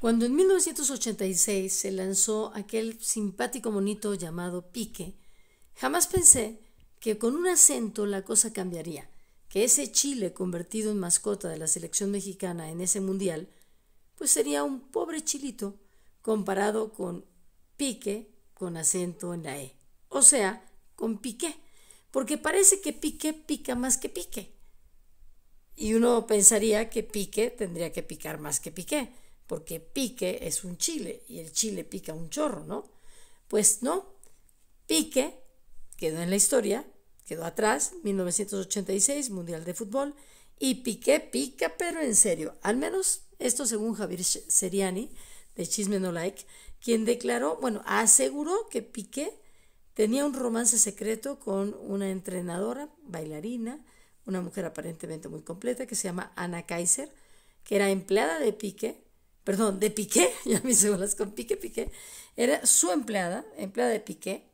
Cuando en 1986 se lanzó aquel simpático monito llamado Pique, jamás pensé que con un acento la cosa cambiaría, que ese Chile convertido en mascota de la selección mexicana en ese mundial, pues sería un pobre chilito comparado con Pique con acento en la E, o sea, con Piqué porque parece que pique pica más que pique. Y uno pensaría que pique tendría que picar más que Piqué, porque pique es un chile y el chile pica un chorro, ¿no? Pues no, pique quedó en la historia, quedó atrás, 1986, Mundial de Fútbol, y pique pica, pero en serio, al menos esto según Javier Seriani de Chisme No Like, quien declaró, bueno, aseguró que Piqué Tenía un romance secreto con una entrenadora, bailarina, una mujer aparentemente muy completa que se llama Ana Kaiser, que era empleada de Piqué, perdón, de Piqué, ya me hice bolas con Piqué, Piqué, era su empleada, empleada de Piqué,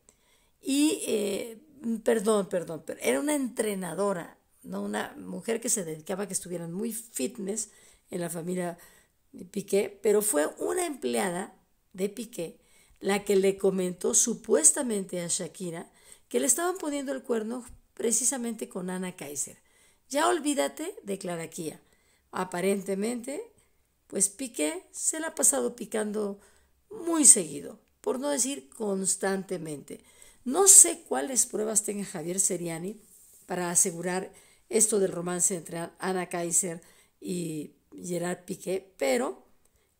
y, eh, perdón, perdón, pero era una entrenadora, ¿no? una mujer que se dedicaba a que estuvieran muy fitness en la familia de Piqué, pero fue una empleada de Piqué la que le comentó supuestamente a Shakira que le estaban poniendo el cuerno precisamente con Ana Kaiser. Ya olvídate de Claraquía. Aparentemente, pues Piqué se la ha pasado picando muy seguido, por no decir constantemente. No sé cuáles pruebas tenga Javier Seriani para asegurar esto del romance entre Ana Kaiser y Gerard Piqué, pero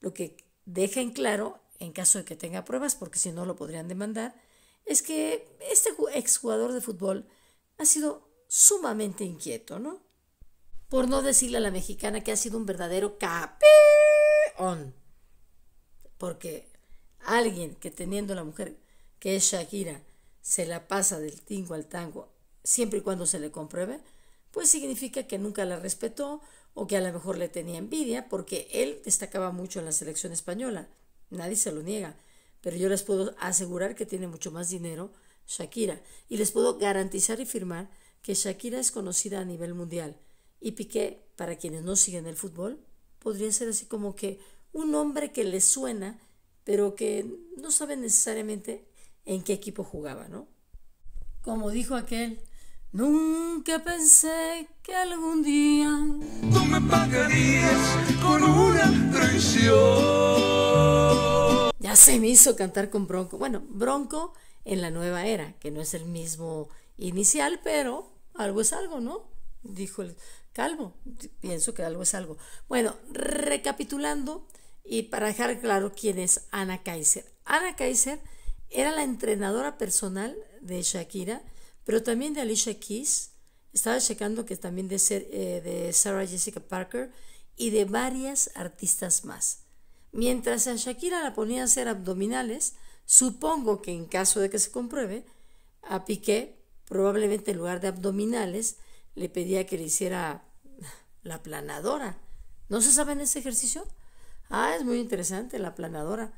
lo que deja en claro en caso de que tenga pruebas, porque si no lo podrían demandar, es que este exjugador de fútbol ha sido sumamente inquieto, ¿no? Por no decirle a la mexicana que ha sido un verdadero capeón. Porque alguien que teniendo la mujer que es Shakira se la pasa del tingo al tango siempre y cuando se le compruebe, pues significa que nunca la respetó o que a lo mejor le tenía envidia porque él destacaba mucho en la selección española. Nadie se lo niega. Pero yo les puedo asegurar que tiene mucho más dinero Shakira. Y les puedo garantizar y firmar que Shakira es conocida a nivel mundial. Y Piqué, para quienes no siguen el fútbol, podría ser así como que un hombre que les suena, pero que no sabe necesariamente en qué equipo jugaba, ¿no? Como dijo aquel, nunca pensé que algún día tú me pagarías con una traición se me hizo cantar con Bronco. Bueno, Bronco en la nueva era, que no es el mismo inicial, pero algo es algo, ¿no? Dijo el calvo. Pienso que algo es algo. Bueno, recapitulando y para dejar claro quién es Ana Kaiser. Ana Kaiser era la entrenadora personal de Shakira, pero también de Alicia Keys. Estaba checando que también de, ser, eh, de Sarah Jessica Parker y de varias artistas más. Mientras a Shakira la ponía a hacer abdominales, supongo que en caso de que se compruebe, a Piqué probablemente en lugar de abdominales le pedía que le hiciera la planadora ¿No se sabe en ese ejercicio? Ah, es muy interesante la planadora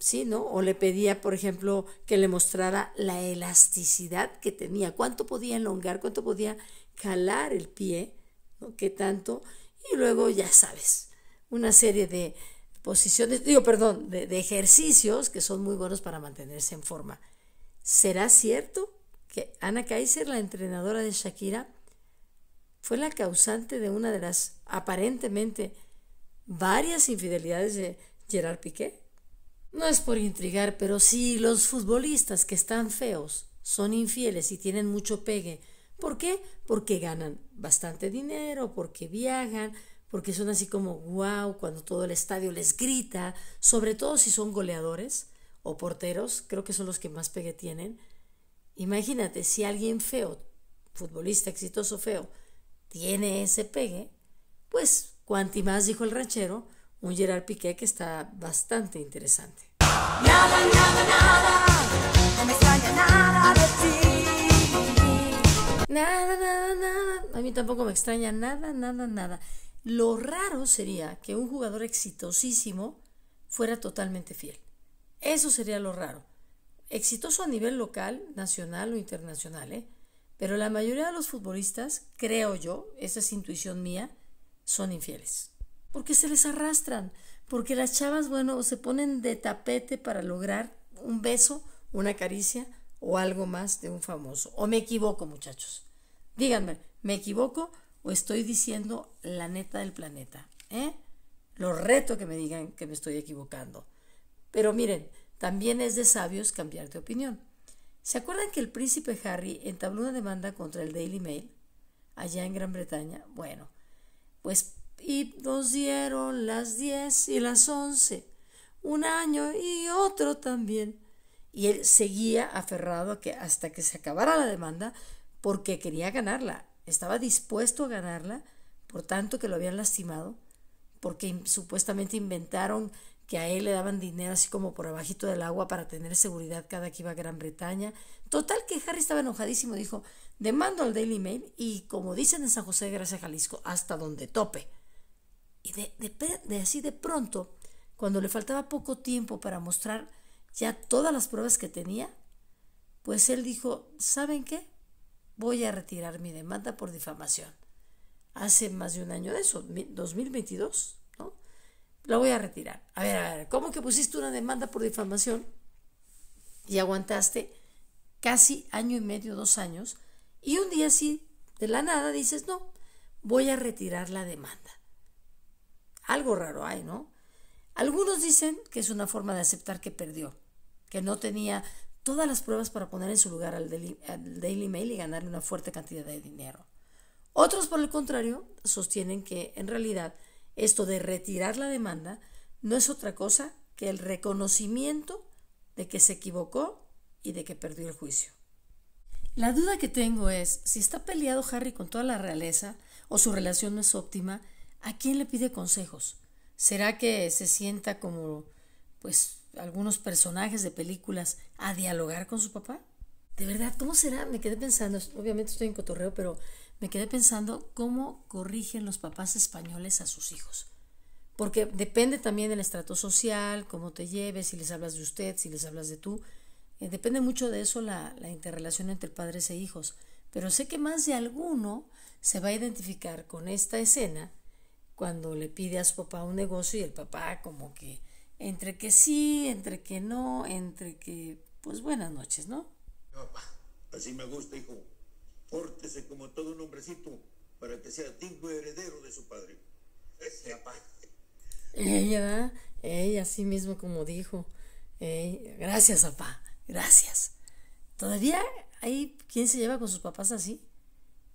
Sí, ¿no? O le pedía, por ejemplo, que le mostrara la elasticidad que tenía, cuánto podía elongar, cuánto podía calar el pie, ¿no? ¿Qué tanto? Y luego, ya sabes, una serie de posiciones, digo, perdón, de, de ejercicios que son muy buenos para mantenerse en forma. ¿Será cierto que Ana Kaiser, la entrenadora de Shakira, fue la causante de una de las aparentemente varias infidelidades de Gerard Piqué? No es por intrigar, pero si los futbolistas que están feos son infieles y tienen mucho pegue, ¿por qué? Porque ganan bastante dinero, porque viajan, porque son así como wow cuando todo el estadio les grita, sobre todo si son goleadores o porteros, creo que son los que más pegue tienen. Imagínate, si alguien feo, futbolista exitoso feo, tiene ese pegue, pues cuanti más dijo el ranchero, un Gerard Piqué que está bastante interesante. Nada, nada, nada, no me extraña nada de ti. Nada, nada, nada, a mí tampoco me extraña nada, nada, nada. Lo raro sería que un jugador exitosísimo fuera totalmente fiel. Eso sería lo raro. Exitoso a nivel local, nacional o internacional, ¿eh? Pero la mayoría de los futbolistas, creo yo, esa es intuición mía, son infieles. Porque se les arrastran, porque las chavas, bueno, se ponen de tapete para lograr un beso, una caricia o algo más de un famoso. O me equivoco, muchachos. Díganme, ¿me equivoco? o estoy diciendo la neta del planeta. ¿eh? Lo reto que me digan que me estoy equivocando. Pero miren, también es de sabios cambiar de opinión. ¿Se acuerdan que el príncipe Harry entabló una demanda contra el Daily Mail allá en Gran Bretaña? Bueno, pues y nos dieron las 10 y las 11, un año y otro también. Y él seguía aferrado a que hasta que se acabara la demanda porque quería ganarla estaba dispuesto a ganarla, por tanto que lo habían lastimado, porque supuestamente inventaron que a él le daban dinero así como por abajito del agua para tener seguridad cada que iba a Gran Bretaña. Total que Harry estaba enojadísimo, dijo, demando al Daily Mail y como dicen en San José de Gracia, Jalisco, hasta donde tope. Y de así de pronto, cuando le faltaba poco tiempo para mostrar ya todas las pruebas que tenía, pues él dijo, ¿saben qué? voy a retirar mi demanda por difamación. Hace más de un año de eso, 2022, ¿no? La voy a retirar. A ver, a ver, ¿cómo que pusiste una demanda por difamación y aguantaste casi año y medio, dos años, y un día así, de la nada, dices, no, voy a retirar la demanda? Algo raro hay, ¿no? Algunos dicen que es una forma de aceptar que perdió, que no tenía todas las pruebas para poner en su lugar al Daily, Mail y ganarle una fuerte cantidad de dinero. Otros, por el contrario, sostienen que en realidad esto de retirar la demanda no es otra cosa que el reconocimiento de que se equivocó y de que perdió el juicio. La duda que tengo es si está peleado Harry con toda la realeza o su relación no es óptima, ¿a quién le pide consejos? ¿Será que se sienta como pues algunos personajes de películas a dialogar con su papá? De verdad, ¿cómo será? Me quedé pensando, obviamente estoy en cotorreo, pero me quedé pensando cómo corrigen los papás españoles a sus hijos. Porque depende también del estrato social, cómo te lleves, si les hablas de usted, si les hablas de tú. Eh, depende mucho de eso la, la interrelación entre padres e hijos. Pero sé que más de alguno se va a identificar con esta escena cuando le pide a su papá un negocio y el papá como que entre que sí, entre que no, entre que, pues buenas noches, ¿no? Así me gusta, hijo. Pórtese como todo un hombrecito para que sea digno heredero de su padre. Ella, ella, así mismo como dijo. gracias, papá, gracias. Todavía hay quien se lleva con sus papás así,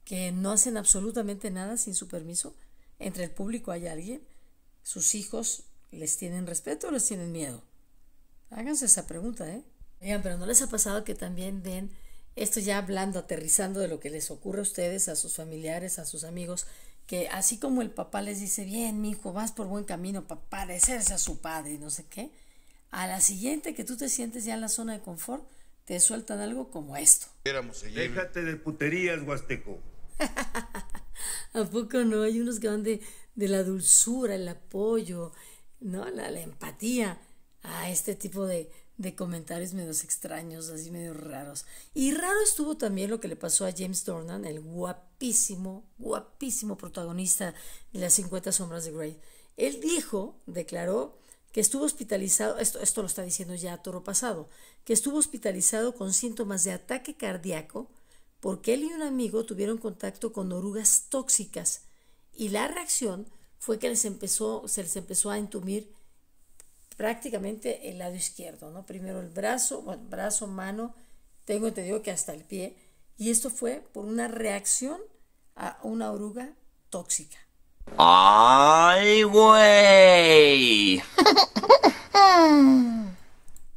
que no hacen absolutamente nada sin su permiso. Entre el público hay alguien, sus hijos ¿Les tienen respeto o les tienen miedo? Háganse esa pregunta, ¿eh? Oigan, pero ¿no les ha pasado que también ven esto ya hablando, aterrizando de lo que les ocurre a ustedes, a sus familiares, a sus amigos, que así como el papá les dice, bien, mi hijo, vas por buen camino para parecerse a su padre y no sé qué, a la siguiente que tú te sientes ya en la zona de confort, te sueltan algo como esto. Déjate de puterías, Huasteco. ¿A poco no? Hay unos que van de, de la dulzura, el apoyo, ¿no? La, empatía a este tipo de, comentarios medio extraños, así medio raros. Y raro estuvo también lo que le pasó a James Dornan, el guapísimo, guapísimo protagonista de las 50 sombras de Grey. Él dijo, declaró, que estuvo hospitalizado, esto, esto lo está diciendo ya toro pasado, que estuvo hospitalizado con síntomas de ataque cardíaco porque él y un amigo tuvieron contacto con orugas tóxicas y la reacción fue que les empezó, se les empezó a entumir prácticamente el lado izquierdo, ¿no? Primero el brazo, bueno, brazo, mano, tengo te digo que hasta el pie, y esto fue por una reacción a una oruga tóxica. ¡Ay, güey!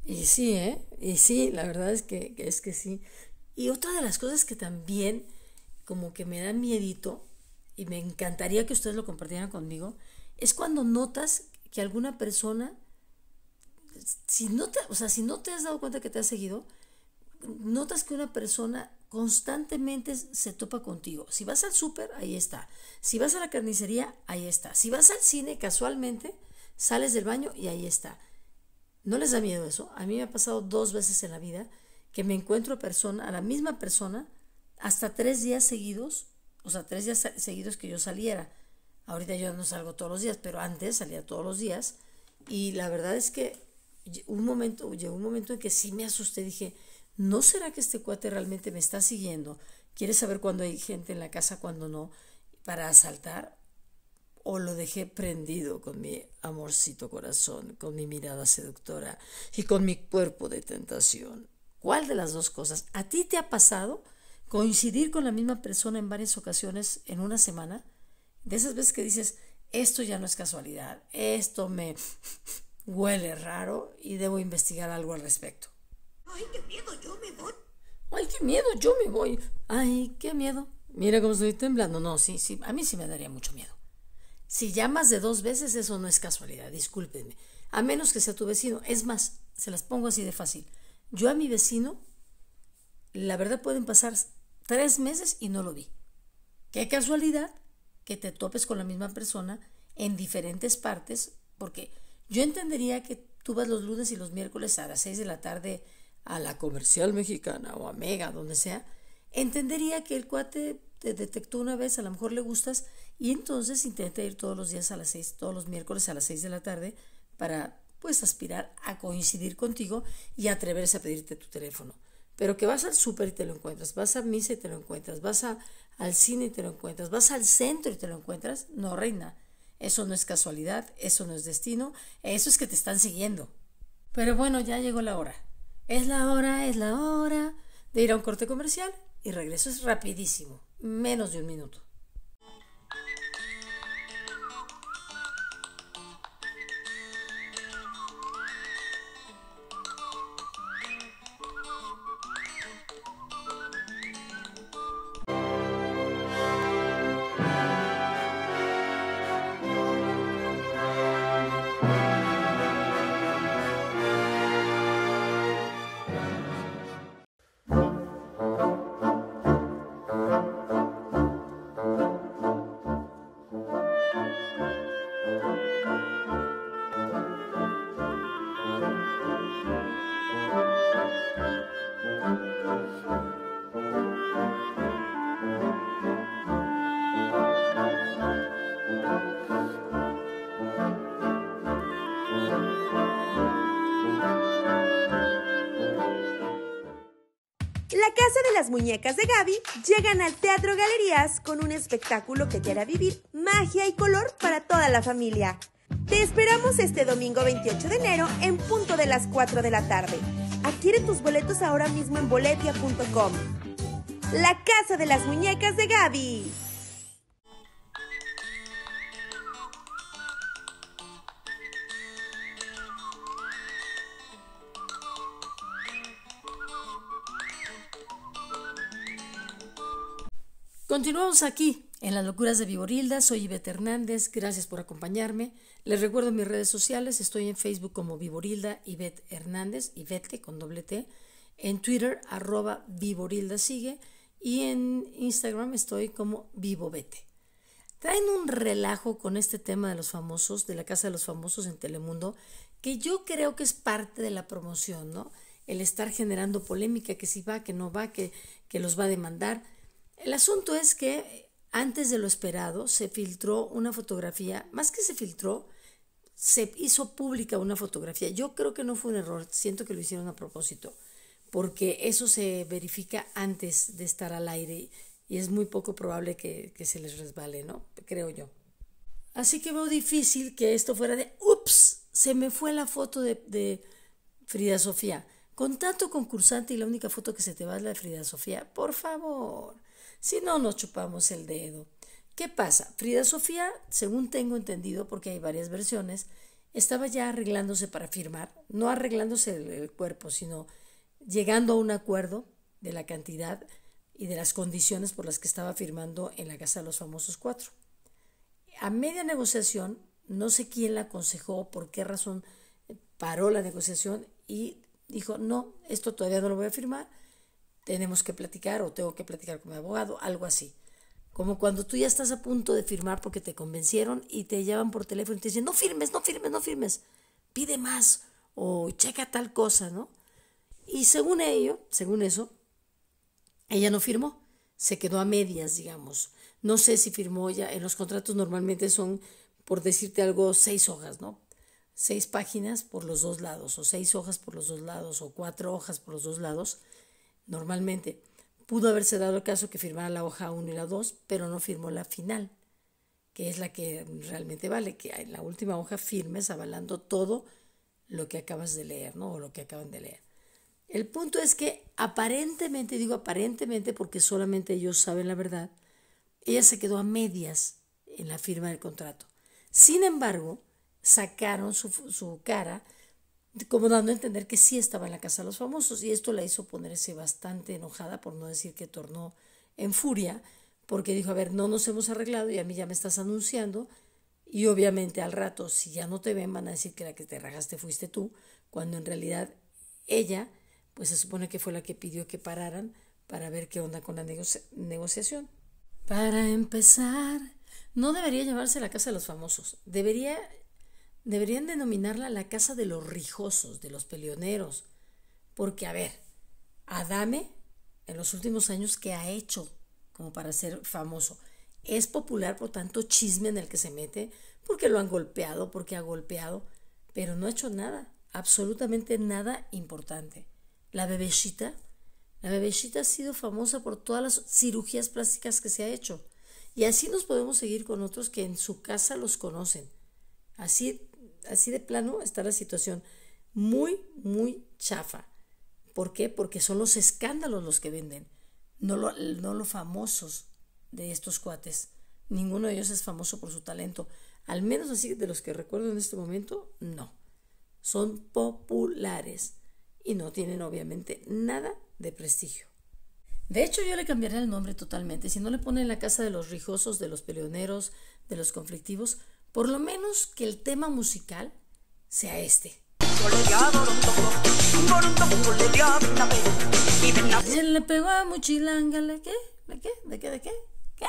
y sí, ¿eh? Y sí, la verdad es que, es que sí. Y otra de las cosas que también como que me da miedito y me encantaría que ustedes lo compartieran conmigo, es cuando notas que alguna persona, si no te, o sea, si no te has dado cuenta que te has seguido, notas que una persona constantemente se topa contigo. Si vas al súper, ahí está. Si vas a la carnicería, ahí está. Si vas al cine casualmente, sales del baño y ahí está. ¿No les da miedo eso? A mí me ha pasado dos veces en la vida que me encuentro a, persona, a la misma persona hasta tres días seguidos o sea, tres días seguidos que yo saliera. Ahorita yo no salgo todos los días, pero antes salía todos los días. Y la verdad es que un momento, llegó un momento en que sí me asusté. Dije, ¿no será que este cuate realmente me está siguiendo? ¿Quiere saber cuándo hay gente en la casa, cuándo no, para asaltar? o lo dejé prendido con mi amorcito corazón, con mi mirada seductora y con mi cuerpo de tentación. ¿Cuál de las dos cosas? ¿A ti te ha pasado? coincidir con la misma persona en varias ocasiones en una semana, de esas veces que dices, esto ya no es casualidad, esto me huele raro y debo investigar algo al respecto. Ay, qué miedo, yo me voy. Ay, qué miedo, yo me voy. Ay, qué miedo. Mira cómo estoy temblando. No, sí, sí, a mí sí me daría mucho miedo. Si llamas de dos veces, eso no es casualidad, discúlpenme. A menos que sea tu vecino. Es más, se las pongo así de fácil. Yo a mi vecino, la verdad pueden pasar tres meses y no lo vi. Qué casualidad que te topes con la misma persona en diferentes partes, porque yo entendería que tú vas los lunes y los miércoles a las seis de la tarde a la comercial mexicana o a Mega, donde sea, entendería que el cuate te detectó una vez, a lo mejor le gustas, y entonces intenta ir todos los días a las seis, todos los miércoles a las seis de la tarde para pues aspirar a coincidir contigo y atreverse a pedirte tu teléfono pero que vas al súper y te lo encuentras, vas a misa y te lo encuentras, vas al cine y te lo encuentras, vas al centro y te lo encuentras, no, reina. Eso no es casualidad, eso no es destino, eso es que te están siguiendo. Pero bueno, ya llegó la hora. Es la hora, es la hora de ir a un corte comercial y regreso es rapidísimo, menos de un minuto. La Casa de las Muñecas de Gaby llegan al Teatro Galerías con un espectáculo que te hará vivir magia y color para toda la familia. Te esperamos este domingo 28 de enero en punto de las 4 de la tarde. Adquiere tus boletos ahora mismo en boletia.com. La Casa de las Muñecas de Gaby. Continuamos aquí en las locuras de Viborilda, soy Ivette Hernández, gracias por acompañarme. Les recuerdo mis redes sociales, estoy en Facebook como Viborilda Ivette Hernández, Ivette con doble T, en Twitter arroba Viborilda sigue y en Instagram estoy como VivoBete. Traen un relajo con este tema de los famosos, de la Casa de los Famosos en Telemundo, que yo creo que es parte de la promoción, ¿no? El estar generando polémica, que si va, que no va, que, que los va a demandar. El asunto es que antes de lo esperado, se filtró una fotografía, más que se filtró, se hizo pública una fotografía. Yo creo que no fue un error, siento que lo hicieron a propósito, porque eso se verifica antes de estar al aire y es muy poco probable que, se les resbale, ¿no? Creo yo. Así que veo difícil que esto fuera de, ups, se me fue la foto de, de Frida Sofía. Con tanto concursante y la única foto que se te va es la de Frida Sofía, por favor si no nos chupamos el dedo. ¿Qué pasa? Frida Sofía, según tengo entendido, porque hay varias versiones, estaba ya arreglándose para firmar, no arreglándose el, cuerpo, sino llegando a un acuerdo de la cantidad y de las condiciones por las que estaba firmando en la Casa de los Famosos Cuatro. A media negociación, no sé quién la aconsejó, por qué razón paró la negociación y dijo, no, esto todavía no lo voy a firmar, tenemos que platicar o tengo que platicar con mi abogado, algo así. Como cuando tú ya estás a punto de firmar porque te convencieron y te llaman por teléfono y te dicen, no firmes, no firmes, no firmes, pide más o checa tal cosa, ¿no? Y según ello, según eso, ella no firmó, se quedó a medias, digamos. No sé si firmó ya, en los contratos normalmente son, por decirte algo, seis hojas, ¿no? Seis páginas por los dos lados, o seis hojas por los dos lados, o cuatro hojas por los dos lados normalmente. Pudo haberse dado el caso que firmara la hoja 1 y la 2, pero no firmó la final, que es la que realmente vale, que en la última hoja firmes avalando todo lo que acabas de leer, ¿no? O lo que acaban de leer. El punto es que aparentemente, digo aparentemente porque solamente ellos saben la verdad, ella se quedó a medias en la firma del contrato. Sin embargo, sacaron su, su cara como dando a entender que sí estaba en la casa de los famosos, y esto la hizo ponerse bastante enojada, por no decir que tornó en furia, porque dijo, a ver, no nos hemos arreglado y a mí ya me estás anunciando, y obviamente al rato, si ya no te ven, van a decir que la que te rajaste fuiste tú, cuando en realidad ella, pues se supone que fue la que pidió que pararan para ver qué onda con la negociación. Para empezar, no debería llevarse a la casa de los famosos, debería Deberían denominarla la casa de los rijosos, de los peleoneros. Porque, a ver, Adame, en los últimos años, ¿qué ha hecho como para ser famoso? Es popular por tanto chisme en el que se mete, porque lo han golpeado, porque ha golpeado, pero no ha hecho nada, absolutamente nada importante. La bebecita, la bebecita ha sido famosa por todas las cirugías plásticas que se ha hecho. Y así nos podemos seguir con otros que en su casa los conocen. Así así de plano está la situación muy, muy chafa. ¿Por qué? Porque son los escándalos los que venden, no, lo, no los famosos de estos cuates. Ninguno de ellos es famoso por su talento. Al menos así de los que recuerdo en este momento, no. Son populares y no tienen obviamente nada de prestigio. De hecho, yo le cambiaría el nombre totalmente. Si no le ponen la casa de los rijosos, de los peleoneros, de los conflictivos, por lo menos que el tema musical sea este. Borondongo le pegó a Muchilanga. ¿le qué? ¿Le qué? ¿De qué? ¿De qué? ¿Qué?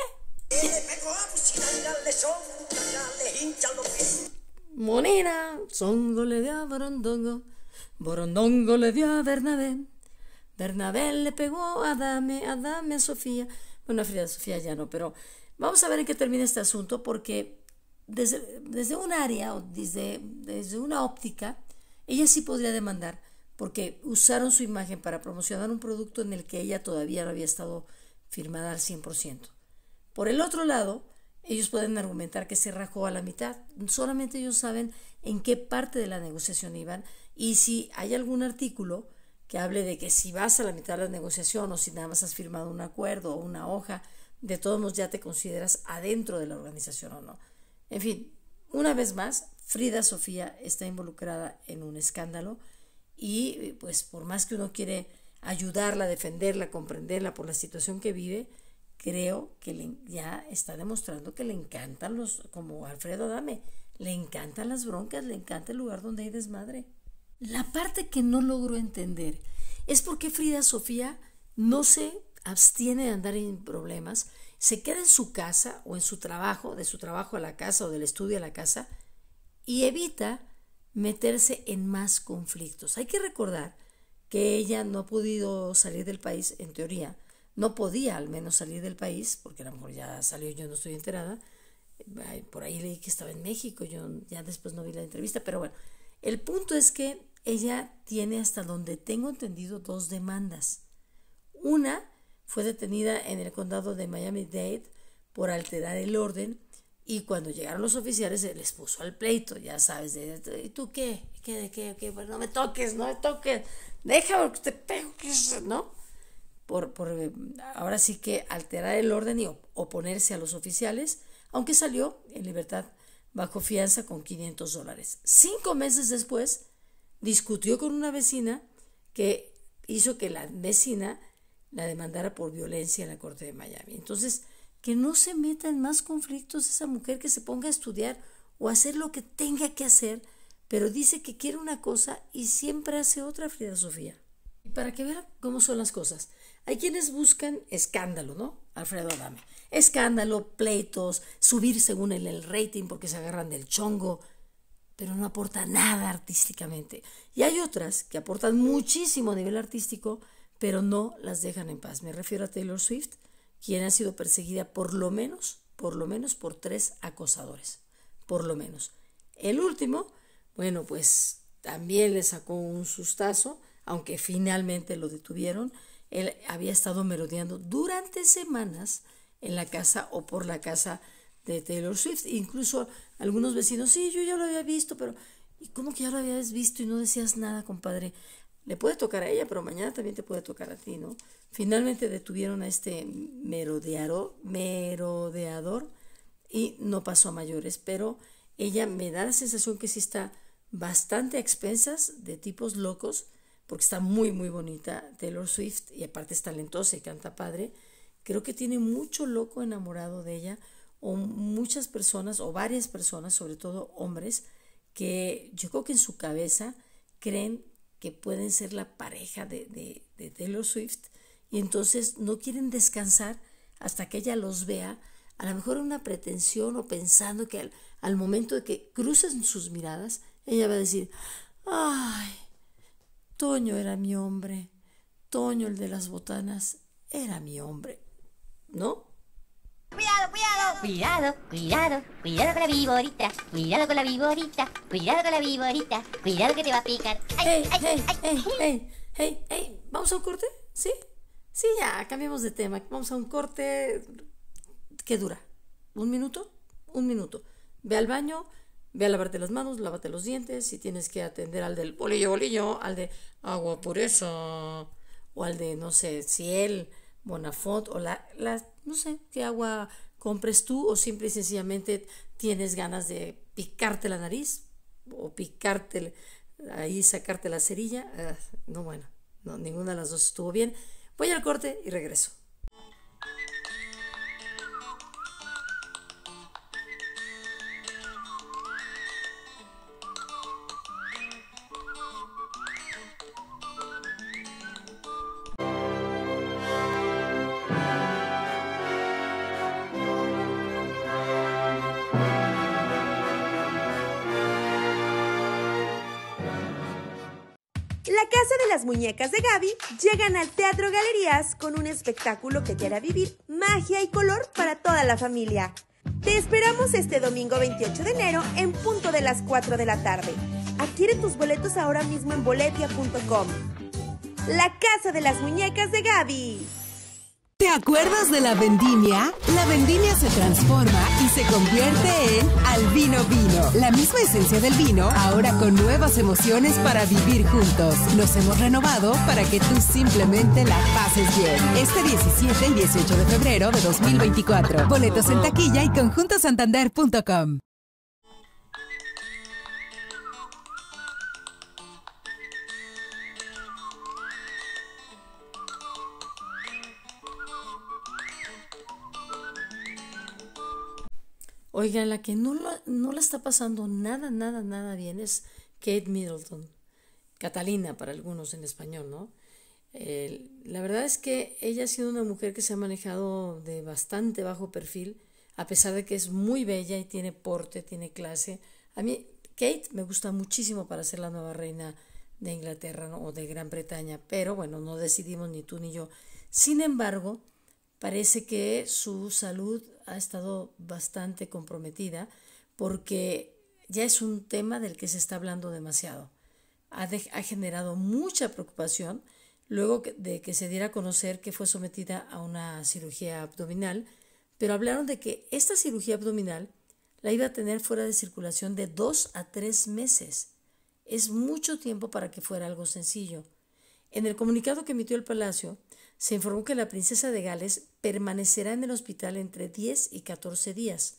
Monera, songo le dio a Borondongo, Borondongo le dio a Bernabé, Bernabé le pegó a Dame, a Dame, a Sofía. Bueno, a Frida Sofía ya no, pero vamos a ver en qué termina este asunto porque desde, un área o desde, desde una óptica, ella sí podría demandar porque usaron su imagen para promocionar un producto en el que ella todavía no había estado firmada al 100%. Por el otro lado, ellos pueden argumentar que se rajó a la mitad. Solamente ellos saben en qué parte de la negociación iban y si hay algún artículo que hable de que si vas a la mitad de la negociación o si nada más has firmado un acuerdo o una hoja, de todos modos ya te consideras adentro de la organización o no. En fin, una vez más, Frida Sofía está involucrada en un escándalo y pues por más que uno quiere ayudarla, defenderla, comprenderla por la situación que vive, creo que ya está demostrando que le encantan los, como Alfredo Adame, le encantan las broncas, le encanta el lugar donde hay desmadre. La parte que no logro entender es por qué Frida Sofía no se abstiene de andar en problemas se queda en su casa o en su trabajo, de su trabajo a la casa o del estudio a la casa, y evita meterse en más conflictos. Hay que recordar que ella no ha podido salir del país, en teoría, no podía al menos salir del país, porque a lo mejor ya salió, yo no estoy enterada, por ahí leí que estaba en México, yo ya después no vi la entrevista, pero bueno, el punto es que ella tiene hasta donde tengo entendido dos demandas. Una fue detenida en el condado de Miami-Dade por alterar el orden y cuando llegaron los oficiales les puso al pleito, ya sabes, ¿y tú qué? ¿Qué, qué? qué? no me toques, no me toques, déjame que te pego, ¿no? Por, por, ahora sí que alterar el orden y oponerse a los oficiales, aunque salió en libertad bajo fianza con 500 dólares. Cinco meses después, discutió con una vecina que hizo que la vecina la demandara por violencia en la Corte de Miami. Entonces, que no se meta en más conflictos esa mujer que se ponga a estudiar o hacer lo que tenga que hacer, pero dice que quiere una cosa y siempre hace otra, Frida Sofía. Y para que vean cómo son las cosas. Hay quienes buscan escándalo, ¿no? Alfredo Adame. Escándalo, pleitos, subir según el, el rating porque se agarran del chongo, pero no aporta nada artísticamente. Y hay otras que aportan muchísimo a nivel artístico, pero no las dejan en paz. Me refiero a Taylor Swift, quien ha sido perseguida por lo menos, por lo menos por tres acosadores, por lo menos. El último, bueno, pues también le sacó un sustazo, aunque finalmente lo detuvieron. Él había estado merodeando durante semanas en la casa o por la casa de Taylor Swift. Incluso algunos vecinos, sí, yo ya lo había visto, pero ¿y cómo que ya lo habías visto y no decías nada, compadre? Le puede tocar a ella, pero mañana también te puede tocar a ti, ¿no? Finalmente detuvieron a este merodeador, merodeador y no pasó a mayores, pero ella me da la sensación que sí está bastante a expensas de tipos locos, porque está muy, muy bonita Taylor Swift y aparte es talentosa y canta padre. Creo que tiene mucho loco enamorado de ella, o muchas personas, o varias personas, sobre todo hombres, que yo creo que en su cabeza creen que pueden ser la pareja de, de, de Taylor Swift y entonces no quieren descansar hasta que ella los vea, a lo mejor una pretensión o pensando que al, al momento de que crucen sus miradas, ella va a decir, ay, Toño era mi hombre, Toño el de las botanas era mi hombre, ¿no? cuidado, cuidado. Cuidado, cuidado, cuidado con la viborita. Cuidado con la viborita. Cuidado con la viborita. Cuidado que te va a picar. Ay, hey, hey, hey, hey, hey, ¿Vamos a un corte? ¿Sí? Sí, ya, cambiamos de tema. Vamos a un corte ¿Qué dura. ¿Un minuto? Un minuto. Ve al baño, ve a lavarte las manos, lávate los dientes. Si tienes que atender al del bolillo, bolillo, al de agua pureza o al de, no sé, si él... Bonafont o la, no sé qué agua compres tú o simple y sencillamente tienes ganas de picarte la nariz o picarte ahí sacarte la cerilla. Ah, no, bueno, no, ninguna de las dos estuvo bien. Voy al corte y regreso. las muñecas de Gaby llegan al Teatro Galerías con un espectáculo que te hará vivir magia y color para toda la familia. Te esperamos este domingo 28 de enero en punto de las 4 de la tarde. Adquiere tus boletos ahora mismo en boletia.com. La Casa de las Muñecas de Gaby. ¿Te acuerdas de la vendimia? La vendimia se transforma y se convierte en al vino vino. La misma esencia del vino, ahora con nuevas emociones para vivir juntos. Nos hemos renovado para que tú simplemente la pases bien. Este 17 y 18 de febrero de 2024. Boletos en taquilla y conjuntosantander.com. Oiga, la que no, no la está pasando nada, nada, nada bien es Kate Middleton. Catalina para algunos en español, ¿no? la verdad es que ella ha sido una mujer que se ha manejado de bastante bajo perfil, a pesar de que es muy bella y tiene porte, tiene clase. A mí, Kate me gusta muchísimo para ser la nueva reina de Inglaterra o de Gran Bretaña, pero bueno, no decidimos ni tú ni yo. Sin embargo, parece que su salud ha estado bastante comprometida porque ya es un tema del que se está hablando demasiado. Ha, ha generado mucha preocupación luego de que se diera a conocer que fue sometida a una cirugía abdominal, pero hablaron de que esta cirugía abdominal la iba a tener fuera de circulación de dos a tres meses. Es mucho tiempo para que fuera algo sencillo. En el comunicado que emitió el Palacio, se informó que la princesa de Gales permanecerá en el hospital entre 10 y 14 días,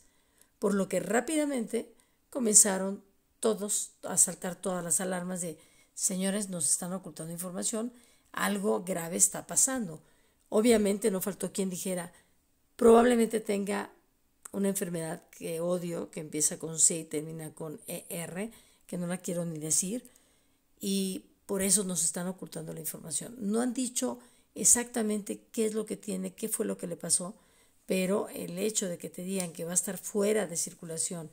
por lo que rápidamente comenzaron todos a saltar todas las alarmas de señores nos están ocultando información, algo grave está pasando. Obviamente no faltó quien dijera, probablemente tenga una enfermedad que odio, que empieza con C y termina con ER, que no la quiero ni decir, y por eso nos están ocultando la información. No han dicho exactamente qué es lo que tiene, qué fue lo que le pasó, pero el hecho de que te digan que va a estar fuera de circulación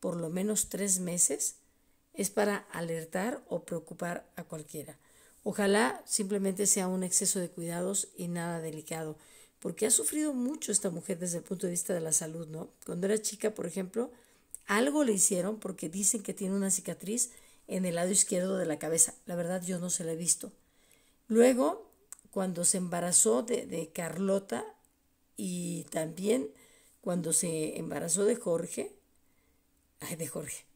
por lo menos tres meses es para alertar o preocupar a cualquiera. Ojalá simplemente sea un exceso de cuidados y nada delicado, porque ha sufrido mucho esta mujer desde el punto de vista de la salud, ¿no? Cuando era chica, por ejemplo, algo le hicieron porque dicen que tiene una cicatriz en el lado izquierdo de la cabeza. La verdad yo no se la he visto. Luego cuando se embarazó de, Carlota y también cuando se embarazó de Jorge, ay, de Jorge,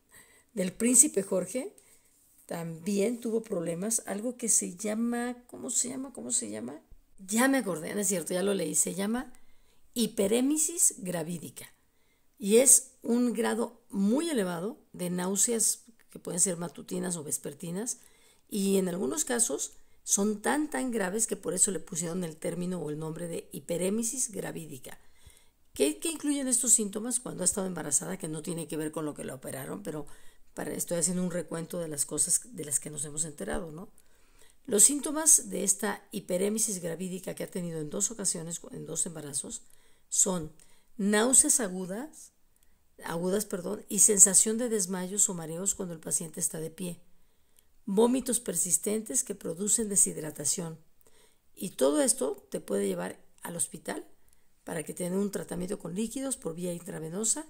del príncipe Jorge, también tuvo problemas, algo que se llama, ¿cómo se llama? ¿Cómo se llama? Ya me acordé, no es cierto, ya lo leí, se llama hiperémisis gravídica y es un grado muy elevado de náuseas que pueden ser matutinas o vespertinas y en algunos casos son tan tan graves que por eso le pusieron el término o el nombre de hiperémisis gravídica. ¿Qué, incluyen estos síntomas cuando ha estado embarazada que no tiene que ver con lo que la operaron? Pero para, estoy haciendo un recuento de las cosas de las que nos hemos enterado, ¿no? Los síntomas de esta hiperémisis gravídica que ha tenido en dos ocasiones, en dos embarazos, son náuseas agudas, agudas, perdón, y sensación de desmayos o mareos cuando el paciente está de pie vómitos persistentes que producen deshidratación. Y todo esto te puede llevar al hospital para que te un tratamiento con líquidos por vía intravenosa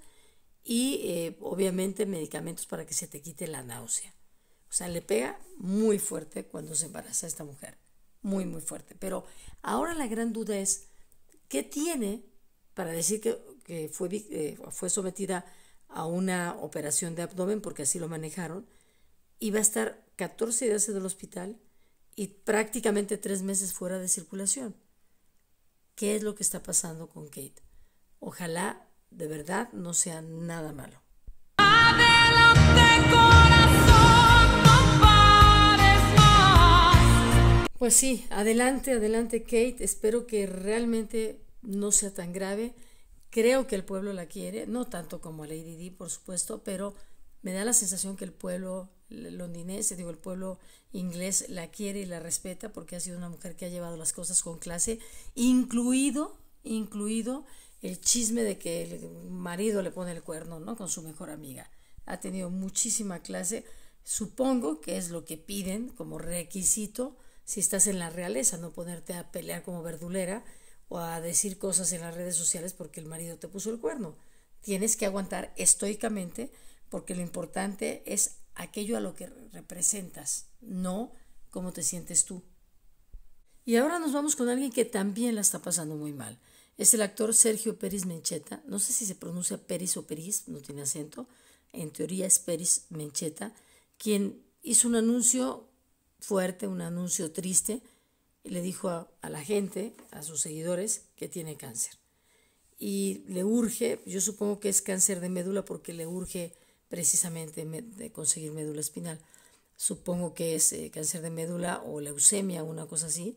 y eh, obviamente medicamentos para que se te quite la náusea. O sea, le pega muy fuerte cuando se embaraza esta mujer, muy, muy fuerte. Pero ahora la gran duda es, ¿qué tiene para decir que, fue, eh, fue sometida a una operación de abdomen, porque así lo manejaron, y va a estar 14 días en el hospital y prácticamente tres meses fuera de circulación. ¿Qué es lo que está pasando con Kate? Ojalá de verdad no sea nada malo. Adelante, corazón, más. Pues sí, adelante, adelante Kate. Espero que realmente no sea tan grave. Creo que el pueblo la quiere, no tanto como a Lady D, por supuesto, pero me da la sensación que el pueblo londinense, digo, el pueblo inglés la quiere y la respeta porque ha sido una mujer que ha llevado las cosas con clase, incluido, incluido el chisme de que el marido le pone el cuerno, ¿no? Con su mejor amiga. Ha tenido muchísima clase, supongo que es lo que piden como requisito si estás en la realeza, no ponerte a pelear como verdulera o a decir cosas en las redes sociales porque el marido te puso el cuerno. Tienes que aguantar estoicamente porque lo importante es aquello a lo que representas, no cómo te sientes tú. Y ahora nos vamos con alguien que también la está pasando muy mal. Es el actor Sergio Pérez Mencheta. No sé si se pronuncia Pérez o Peris, no tiene acento. En teoría es Pérez Mencheta, quien hizo un anuncio fuerte, un anuncio triste, y le dijo a la gente, a sus seguidores, que tiene cáncer. Y le urge, yo supongo que es cáncer de médula porque le urge precisamente de conseguir médula espinal. Supongo que es eh, cáncer de médula o leucemia, una cosa así,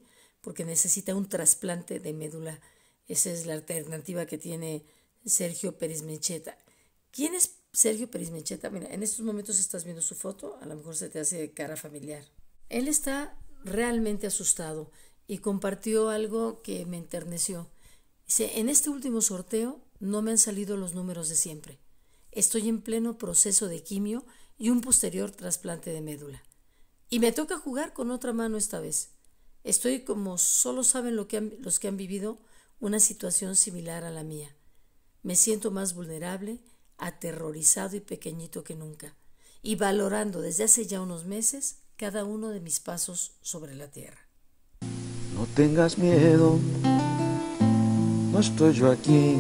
porque necesita un trasplante de médula. Esa es la alternativa que tiene Sergio Pérez Mecheta. ¿Quién es Sergio Pérez Mecheta? Mira, en estos momentos estás viendo su foto, a lo mejor se te hace cara familiar. Él está realmente asustado y compartió algo que me enterneció. Dice, en este último sorteo no me han salido los números de siempre. Estoy en pleno proceso de quimio y un posterior trasplante de médula. Y me toca jugar con otra mano esta vez. Estoy como solo saben lo que los que han vivido una situación similar a la mía. Me siento más vulnerable, aterrorizado y pequeñito que nunca, y valorando desde hace ya unos meses cada uno de mis pasos sobre la tierra. No tengas miedo, no estoy yo aquí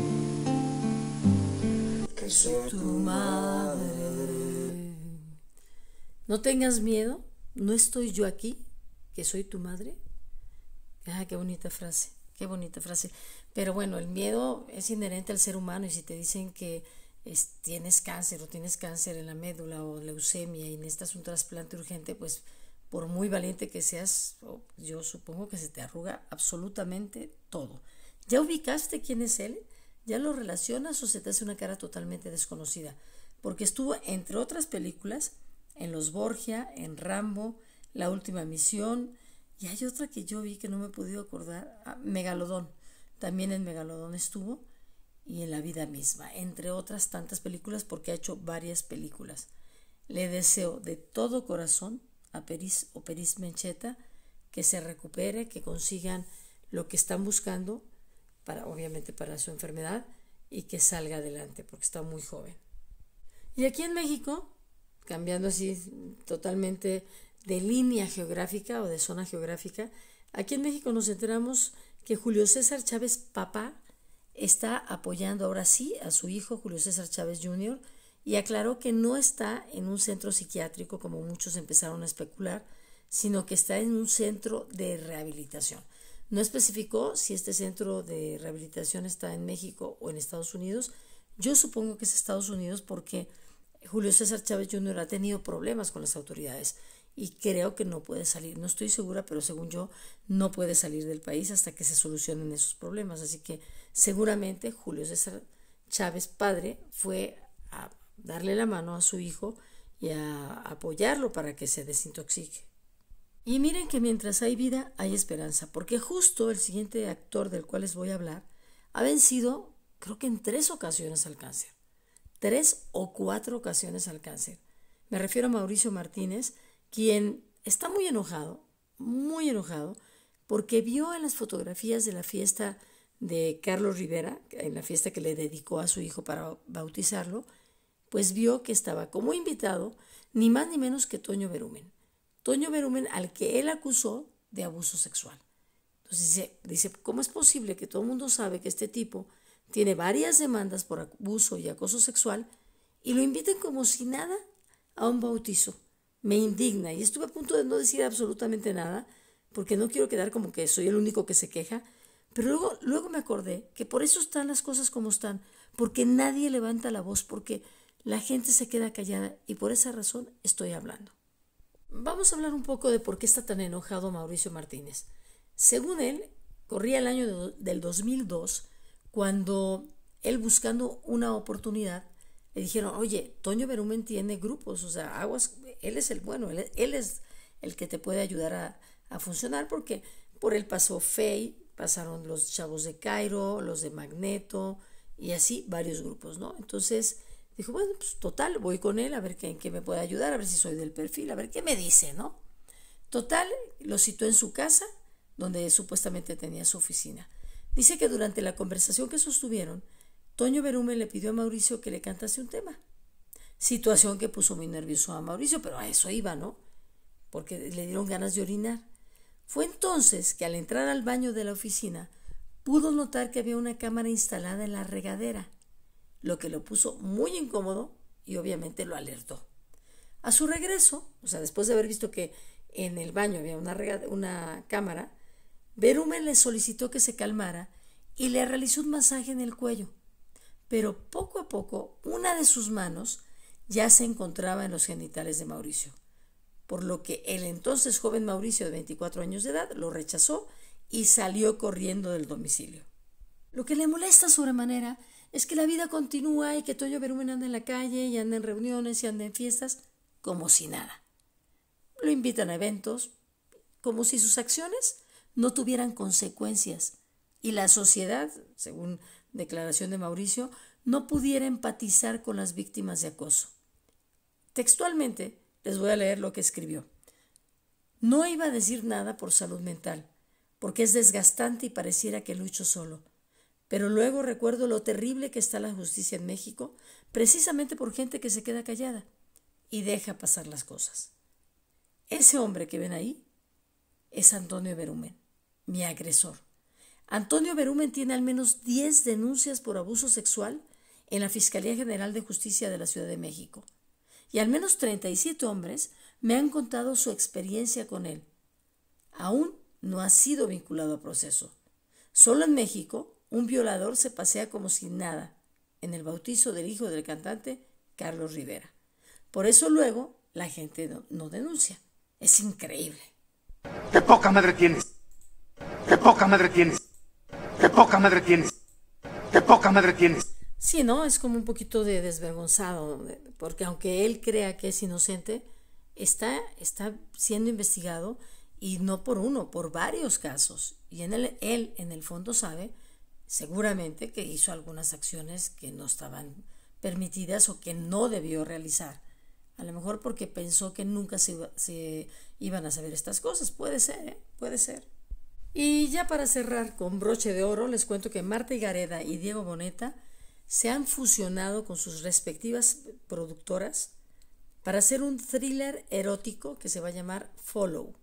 tu madre. No tengas miedo, no estoy yo aquí, que soy tu madre. Ah, qué bonita frase, qué bonita frase. Pero bueno, el miedo es inherente al ser humano y si te dicen que tienes cáncer o tienes cáncer en la médula o leucemia y necesitas un trasplante urgente, pues por muy valiente que seas, yo supongo que se te arruga absolutamente todo. ¿Ya ubicaste quién es él? ¿Ya lo relacionas o se te hace una cara totalmente desconocida? Porque estuvo, entre otras películas, en Los Borgia, en Rambo, La Última Misión, y hay otra que yo vi que no me he podido acordar, ah, Megalodón. También en Megalodón estuvo y en La Vida misma, entre otras tantas películas, porque ha hecho varias películas. Le deseo de todo corazón a Peris o Peris Mencheta que se recupere, que consigan lo que están buscando obviamente para su enfermedad, y que salga adelante, porque está muy joven. Y aquí en México, cambiando así totalmente de línea geográfica o de zona geográfica, aquí en México nos enteramos que Julio César Chávez papá está apoyando ahora sí a su hijo Julio César Chávez Jr. y aclaró que no está en un centro psiquiátrico como muchos empezaron a especular, sino que está en un centro de rehabilitación. No especificó si este centro de rehabilitación está en México o en Estados Unidos. Yo supongo que es Estados Unidos porque Julio César Chávez Jr. ha tenido problemas con las autoridades y creo que no puede salir. No estoy segura, pero según yo, no puede salir del país hasta que se solucionen esos problemas. Así que seguramente Julio César Chávez, padre, fue a darle la mano a su hijo y a apoyarlo para que se desintoxique. Y miren que mientras hay vida hay esperanza, porque justo el siguiente actor del cual les voy a hablar ha vencido, creo que en tres ocasiones al cáncer, tres o cuatro ocasiones al cáncer. Me refiero a Mauricio Martínez, quien está muy enojado, muy enojado, porque vio en las fotografías de la fiesta de Carlos Rivera, en la fiesta que le dedicó a su hijo para bautizarlo, pues vio que estaba como invitado ni más ni menos que Toño Berumen. Toño Berumen al que él acusó de abuso sexual. Entonces dice, dice ¿cómo es posible que todo el mundo sabe que este tipo tiene varias demandas por abuso y acoso sexual y lo inviten como si nada a un bautizo? Me indigna y estuve a punto de no decir absolutamente nada porque no quiero quedar como que soy el único que se queja, pero luego, luego me acordé que por eso están las cosas como están, porque nadie levanta la voz, porque la gente se queda callada y por esa razón estoy hablando. Vamos a hablar un poco de por qué está tan enojado Mauricio Martínez. Según él, corría el año del 2002 cuando él buscando una oportunidad le dijeron, oye, Toño Berumen tiene grupos, o sea, aguas, él es el bueno, él, es el que te puede ayudar a, funcionar porque por él pasó Fey, pasaron los chavos de Cairo, los de Magneto y así varios grupos, ¿no? Entonces, Dijo, bueno, pues total, voy con él a ver qué, en qué me puede ayudar, a ver si soy del perfil, a ver qué me dice, ¿no? Total, lo citó en su casa, donde supuestamente tenía su oficina. Dice que durante la conversación que sostuvieron, Toño Berume le pidió a Mauricio que le cantase un tema. Situación que puso muy nervioso a Mauricio, pero a eso iba, ¿no? Porque le dieron ganas de orinar. Fue entonces que al entrar al baño de la oficina, pudo notar que había una cámara instalada en la regadera lo que lo puso muy incómodo y obviamente lo alertó. A su regreso, o sea, después de haber visto que en el baño había una, cámara, Berumen le solicitó que se calmara y le realizó un masaje en el cuello. Pero poco a poco, una de sus manos ya se encontraba en los genitales de Mauricio, por lo que el entonces joven Mauricio de 24 años de edad lo rechazó y salió corriendo del domicilio. Lo que le molesta sobremanera es que la vida continúa y que Toño Berumen anda en la calle y anda en reuniones y anda en fiestas como si nada. Lo invitan a eventos como si sus acciones no tuvieran consecuencias y la sociedad, según declaración de Mauricio, no pudiera empatizar con las víctimas de acoso. Textualmente les voy a leer lo que escribió. No iba a decir nada por salud mental, porque es desgastante y pareciera que lucho solo pero luego recuerdo lo terrible que está la justicia en México, precisamente por gente que se queda callada y deja pasar las cosas. Ese hombre que ven ahí es Antonio Berumen, mi agresor. Antonio Berumen tiene al menos 10 denuncias por abuso sexual en la Fiscalía General de Justicia de la Ciudad de México. Y al menos 37 hombres me han contado su experiencia con él. Aún no ha sido vinculado a proceso. Solo en México un violador se pasea como si nada en el bautizo del hijo del cantante Carlos Rivera. Por eso luego la gente no, denuncia. Es increíble. ¡Qué poca madre tienes! ¡Qué poca madre tienes! ¡Qué poca madre tienes! ¡Qué poca madre tienes! Sí, ¿no? Es como un poquito de desvergonzado, porque aunque él crea que es inocente, está, está siendo investigado y no por uno, por varios casos. Y en él, en el fondo, sabe seguramente que hizo algunas acciones que no estaban permitidas o que no debió realizar. A lo mejor porque pensó que nunca se, iban a saber estas cosas. Puede ser, ¿eh? puede ser. Y ya para cerrar con broche de oro, les cuento que Marta Gareda y Diego Boneta se han fusionado con sus respectivas productoras para hacer un thriller erótico que se va a llamar Follow.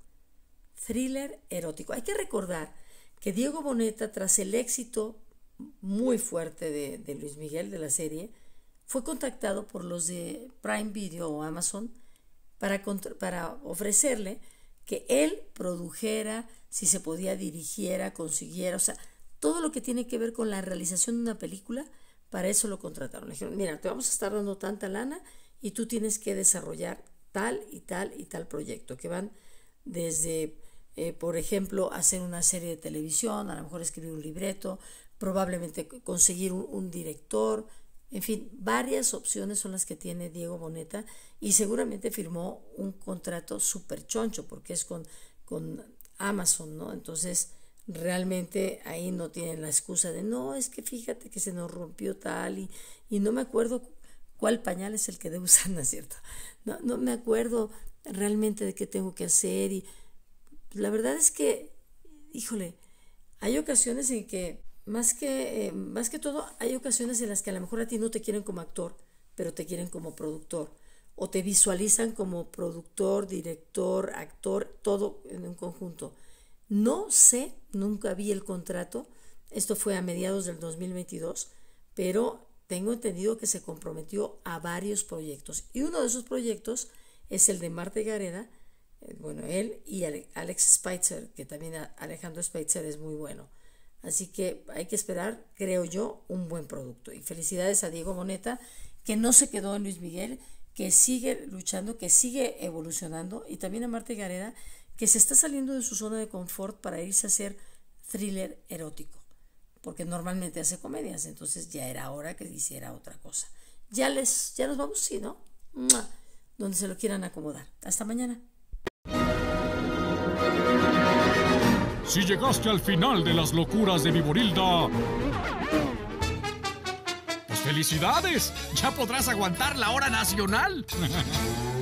Thriller erótico. Hay que recordar que Diego Boneta, tras el éxito muy fuerte de, Luis Miguel de la serie, fue contactado por los de Prime Video o Amazon para, para ofrecerle que él produjera, si se podía, dirigiera, consiguiera, o sea, todo lo que tiene que ver con la realización de una película, para eso lo contrataron. Le dijeron, mira, te vamos a estar dando tanta lana y tú tienes que desarrollar tal y tal y tal proyecto, que van desde eh, por ejemplo, hacer una serie de televisión, a lo mejor escribir un libreto, probablemente conseguir un, director, en fin, varias opciones son las que tiene Diego Boneta y seguramente firmó un contrato súper choncho porque es con, con Amazon, ¿no? Entonces, realmente ahí no tienen la excusa de, no, es que fíjate que se nos rompió tal y, y no me acuerdo cuál pañal es el que debo usar, ¿no es cierto? No, no me acuerdo realmente de qué tengo que hacer y la verdad es que, híjole, hay ocasiones en que, más que, eh, más que todo, hay ocasiones en las que a lo mejor a ti no te quieren como actor, pero te quieren como productor. O te visualizan como productor, director, actor, todo en un conjunto. No sé, nunca vi el contrato. Esto fue a mediados del 2022, pero tengo entendido que se comprometió a varios proyectos. Y uno de esos proyectos es el de Marte Gareda, eh, bueno, él y Alex Spitzer, que también Alejandro Spitzer es muy bueno. Así que hay que esperar, creo yo, un buen producto. Y felicidades a Diego Boneta, que no se quedó en Luis Miguel, que sigue luchando, que sigue evolucionando, y también a Marta Gareda, que se está saliendo de su zona de confort para irse a hacer thriller erótico, porque normalmente hace comedias, entonces ya era hora que hiciera otra cosa. Ya les, ya nos vamos, sí, ¿no? Donde se lo quieran acomodar. Hasta mañana. Si llegaste al final de las locuras de Viborilda, pues felicidades, ya podrás aguantar la hora nacional.